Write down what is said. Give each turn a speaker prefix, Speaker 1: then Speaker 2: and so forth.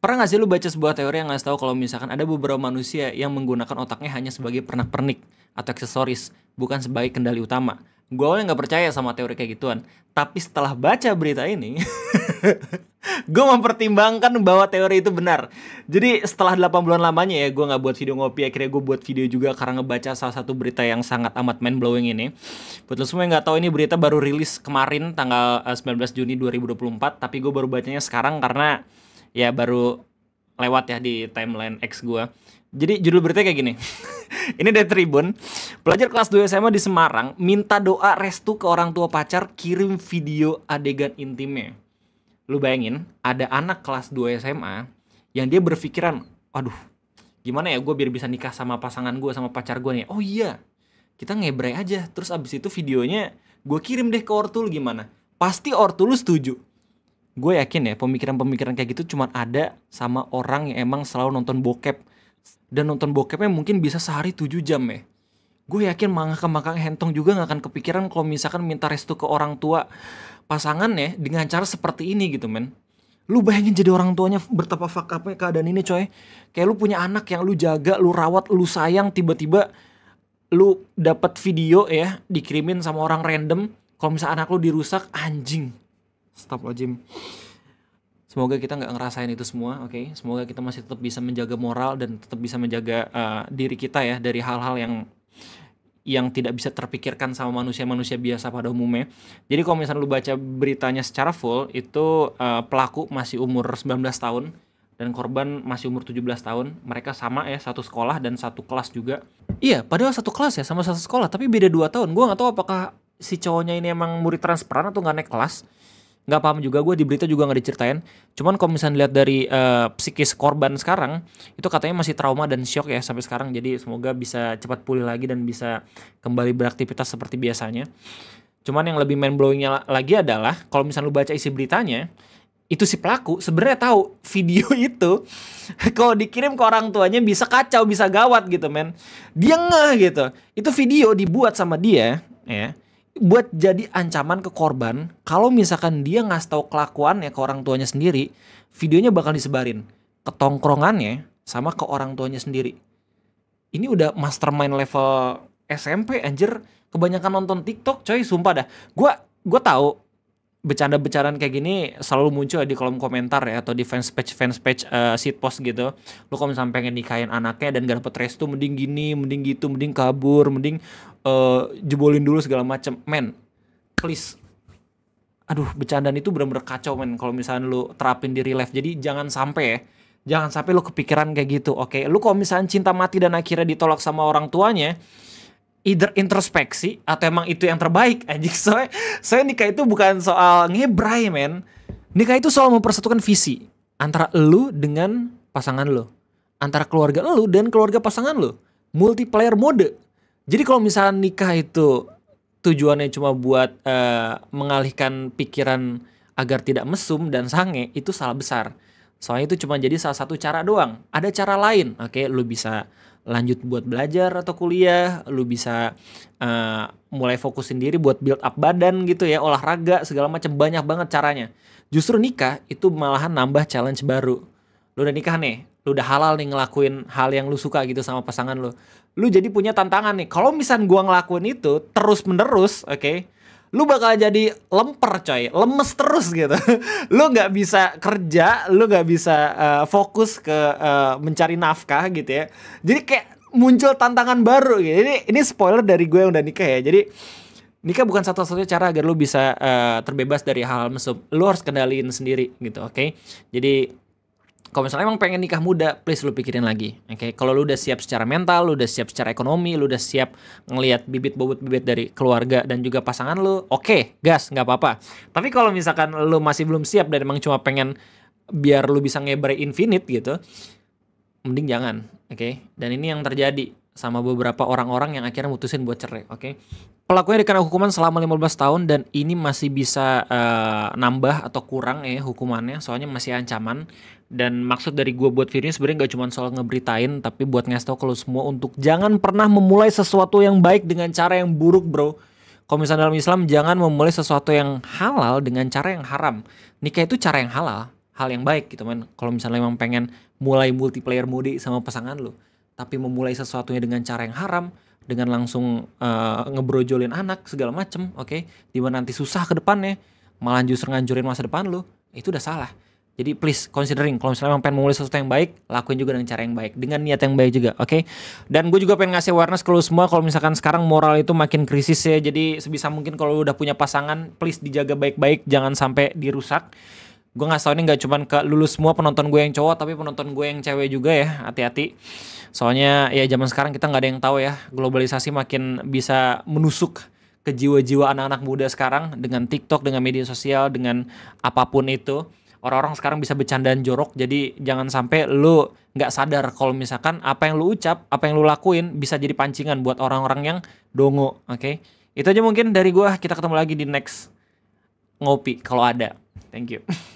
Speaker 1: Pernah gak sih lu baca sebuah teori yang ngasih tau kalau misalkan ada beberapa manusia yang menggunakan otaknya hanya sebagai pernak-pernik atau aksesoris, bukan sebagai kendali utama. Gue awalnya nggak percaya sama teori kayak gituan, tapi setelah baca berita ini, gue mempertimbangkan bahwa teori itu benar. Jadi setelah 8 bulan lamanya ya, gue nggak buat video ngopi, akhirnya gue buat video juga karena ngebaca salah satu berita yang sangat amat mind blowing ini. Buat lo semua yang nggak tau ini berita baru rilis kemarin tanggal 19 eh, Juni 2024, tapi gue baru bacanya sekarang karena ya baru lewat ya di timeline X gue. Jadi judul beritanya kayak gini. ini dari Tribun. Pelajar kelas 2 SMA di Semarang minta doa restu ke orang tua pacar kirim video adegan intimnya. Lu bayangin, ada anak kelas 2 SMA yang dia berpikiran, "Aduh, gimana ya gue biar bisa nikah sama pasangan gue sama pacar gue nih?" Oh iya. Kita ngebre aja, terus abis itu videonya gue kirim deh ke Ortul gimana? Pasti Ortul lu setuju gue yakin ya pemikiran-pemikiran kayak gitu cuma ada sama orang yang emang selalu nonton bokep dan nonton bokepnya mungkin bisa sehari 7 jam ya gue yakin mangkang-mangkang hentong juga gak akan kepikiran kalau misalkan minta restu ke orang tua pasangan ya dengan cara seperti ini gitu men lu bayangin jadi orang tuanya bertapa fuck up keadaan ini coy kayak lu punya anak yang lu jaga lu rawat lu sayang tiba-tiba lu dapat video ya dikirimin sama orang random kalau misalnya anak lu dirusak anjing stop lojim Semoga kita nggak ngerasain itu semua, oke? Okay? Semoga kita masih tetap bisa menjaga moral dan tetap bisa menjaga uh, diri kita ya dari hal-hal yang yang tidak bisa terpikirkan sama manusia-manusia biasa pada umumnya. Jadi kalau misalnya lu baca beritanya secara full, itu uh, pelaku masih umur 19 tahun dan korban masih umur 17 tahun. Mereka sama ya, satu sekolah dan satu kelas juga. Iya, padahal satu kelas ya, sama satu sekolah, tapi beda dua tahun. gua nggak tahu apakah si cowoknya ini emang murid transparan atau nggak naik kelas nggak paham juga gue di berita juga nggak diceritain cuman kalau misalnya lihat dari uh, psikis korban sekarang itu katanya masih trauma dan shock ya sampai sekarang jadi semoga bisa cepat pulih lagi dan bisa kembali beraktivitas seperti biasanya cuman yang lebih main blowingnya lagi adalah kalau misalnya lu baca isi beritanya itu si pelaku sebenarnya tahu video itu kalau dikirim ke orang tuanya bisa kacau bisa gawat gitu men dia ngeh gitu itu video dibuat sama dia ya buat jadi ancaman ke korban kalau misalkan dia ngasih tahu kelakuannya ke orang tuanya sendiri videonya bakal disebarin ke tongkrongannya sama ke orang tuanya sendiri ini udah mastermind level SMP anjir kebanyakan nonton TikTok coy sumpah dah gue gue tahu bercanda-bercandaan kayak gini selalu muncul di kolom komentar ya atau di fans page fans page uh, eh, sit post gitu. Lu kalau misalnya pengen nikahin anaknya dan gak dapet restu mending gini, mending gitu, mending kabur, mending uh, jebolin dulu segala macem. Men, please. Aduh, bercandaan itu bener-bener kacau men kalau misalnya lu terapin di real life. Jadi jangan sampai ya jangan sampai lu kepikiran kayak gitu. Oke, okay? lu kalau misalnya cinta mati dan akhirnya ditolak sama orang tuanya, either introspeksi atau emang itu yang terbaik anjing soalnya saya nikah itu bukan soal ngebrai men nikah itu soal mempersatukan visi antara lu dengan pasangan lu antara keluarga lu dan keluarga pasangan lu multiplayer mode jadi kalau misalnya nikah itu tujuannya cuma buat uh, mengalihkan pikiran agar tidak mesum dan sange itu salah besar soalnya itu cuma jadi salah satu cara doang ada cara lain oke okay, lu bisa lanjut buat belajar atau kuliah, lu bisa uh, mulai fokus sendiri buat build up badan gitu ya, olahraga segala macam banyak banget caranya. Justru nikah itu malahan nambah challenge baru. Lu udah nikah nih, lu udah halal nih ngelakuin hal yang lu suka gitu sama pasangan lu. Lu jadi punya tantangan nih. Kalau misal gua ngelakuin itu terus menerus, oke? Okay, lu bakal jadi lemper coy lemes terus gitu lu nggak bisa kerja lu nggak bisa uh, fokus ke uh, mencari nafkah gitu ya jadi kayak muncul tantangan baru gitu ini ini spoiler dari gue yang udah nikah ya jadi nikah bukan satu-satunya cara agar lu bisa uh, terbebas dari hal hal mesum lu harus kendaliin sendiri gitu oke okay? jadi kalau misalnya emang pengen nikah muda, please lu pikirin lagi. Oke, okay? kalau lu udah siap secara mental, lu udah siap secara ekonomi, lu udah siap ngelihat bibit bobot bibit dari keluarga dan juga pasangan lu, oke, okay, gas, nggak apa-apa. Tapi kalau misalkan lu masih belum siap dan emang cuma pengen biar lu bisa ngebre infinite gitu, mending jangan, oke? Okay? Dan ini yang terjadi sama beberapa orang-orang yang akhirnya mutusin buat cerai, oke. Okay? Pelakunya dikena hukuman selama 15 tahun dan ini masih bisa uh, nambah atau kurang ya hukumannya, soalnya masih ancaman. Dan maksud dari gue buat video sebenarnya nggak cuma soal ngeberitain, tapi buat ngasih tau kalau semua untuk jangan pernah memulai sesuatu yang baik dengan cara yang buruk, bro. Kalau misalnya dalam Islam jangan memulai sesuatu yang halal dengan cara yang haram. Nikah itu cara yang halal, hal yang baik gitu men. Kalau misalnya emang pengen mulai multiplayer mode sama pasangan lo, tapi memulai sesuatunya dengan cara yang haram dengan langsung uh, ngebrojolin anak segala macem oke okay? dimana nanti susah ke depannya malah justru nganjurin masa depan lu itu udah salah jadi please considering kalau misalnya pengen memulai sesuatu yang baik, lakuin juga dengan cara yang baik, dengan niat yang baik juga, oke? Okay? Dan gue juga pengen ngasih awareness ke lu semua kalau misalkan sekarang moral itu makin krisis ya. Jadi sebisa mungkin kalau udah punya pasangan, please dijaga baik-baik, jangan sampai dirusak gue nggak tau ini nggak cuman ke lulus semua penonton gue yang cowok tapi penonton gue yang cewek juga ya hati-hati soalnya ya zaman sekarang kita nggak ada yang tahu ya globalisasi makin bisa menusuk ke jiwa-jiwa anak-anak muda sekarang dengan TikTok dengan media sosial dengan apapun itu orang-orang sekarang bisa bercandaan jorok jadi jangan sampai lu nggak sadar kalau misalkan apa yang lu ucap apa yang lu lakuin bisa jadi pancingan buat orang-orang yang dongo oke okay? itu aja mungkin dari gue kita ketemu lagi di next ngopi kalau ada thank you